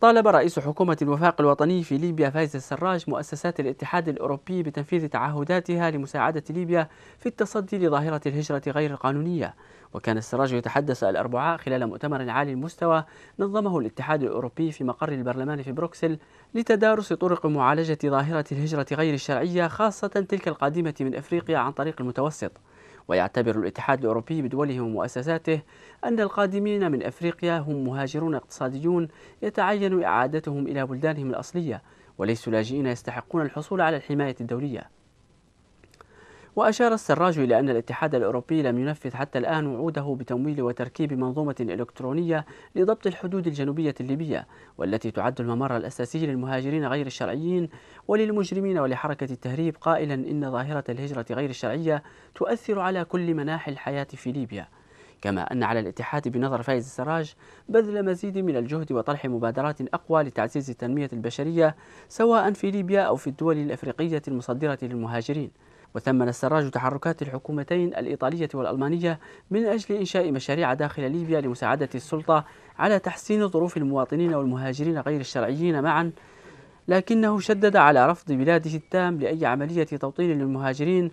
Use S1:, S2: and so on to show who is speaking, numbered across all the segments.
S1: طالب رئيس حكومة الوفاق الوطني في ليبيا فايز السراج مؤسسات الاتحاد الأوروبي بتنفيذ تعهداتها لمساعدة ليبيا في التصدي لظاهرة الهجرة غير القانونية وكان السراج يتحدث الأربعاء خلال مؤتمر عالي المستوى نظمه الاتحاد الأوروبي في مقر البرلمان في بروكسل لتدارس طرق معالجة ظاهرة الهجرة غير الشرعية خاصة تلك القادمة من أفريقيا عن طريق المتوسط ويعتبر الاتحاد الأوروبي بدوله ومؤسساته أن القادمين من أفريقيا هم مهاجرون اقتصاديون يتعين إعادتهم إلى بلدانهم الأصلية وليسوا لاجئين يستحقون الحصول على الحماية الدولية وأشار السراج إلى أن الاتحاد الأوروبي لم ينفذ حتى الآن وعوده بتمويل وتركيب منظومة إلكترونية لضبط الحدود الجنوبية الليبية والتي تعد الممر الأساسي للمهاجرين غير الشرعيين وللمجرمين ولحركة التهريب قائلا إن ظاهرة الهجرة غير الشرعية تؤثر على كل مناحي الحياة في ليبيا كما أن على الاتحاد بنظر فايز السراج بذل مزيد من الجهد وطرح مبادرات أقوى لتعزيز التنمية البشرية سواء في ليبيا أو في الدول الأفريقية المصدرة للمهاجرين وثمن السراج تحركات الحكومتين الإيطالية والألمانية من أجل إنشاء مشاريع داخل ليبيا لمساعدة السلطة على تحسين ظروف المواطنين والمهاجرين غير الشرعيين معا لكنه شدد على رفض بلاده التام لأي عملية توطين للمهاجرين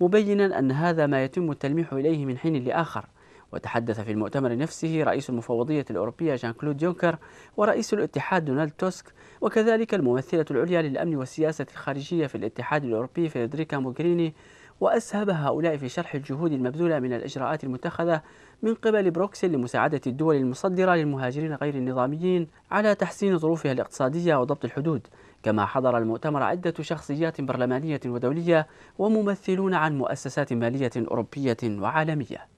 S1: مبينا أن هذا ما يتم التلميح إليه من حين لآخر وتحدث في المؤتمر نفسه رئيس المفوضية الأوروبية جان كلود يونكر ورئيس الاتحاد دونالد توسك وكذلك الممثلة العليا للأمن والسياسة الخارجية في الاتحاد الأوروبي فيدريكا موغريني وأسهب هؤلاء في شرح الجهود المبذولة من الإجراءات المتخذة من قبل بروكسل لمساعدة الدول المصدرة للمهاجرين غير النظاميين على تحسين ظروفها الاقتصادية وضبط الحدود كما حضر المؤتمر عدة شخصيات برلمانية ودولية وممثلون عن مؤسسات مالية أوروبية وعالمية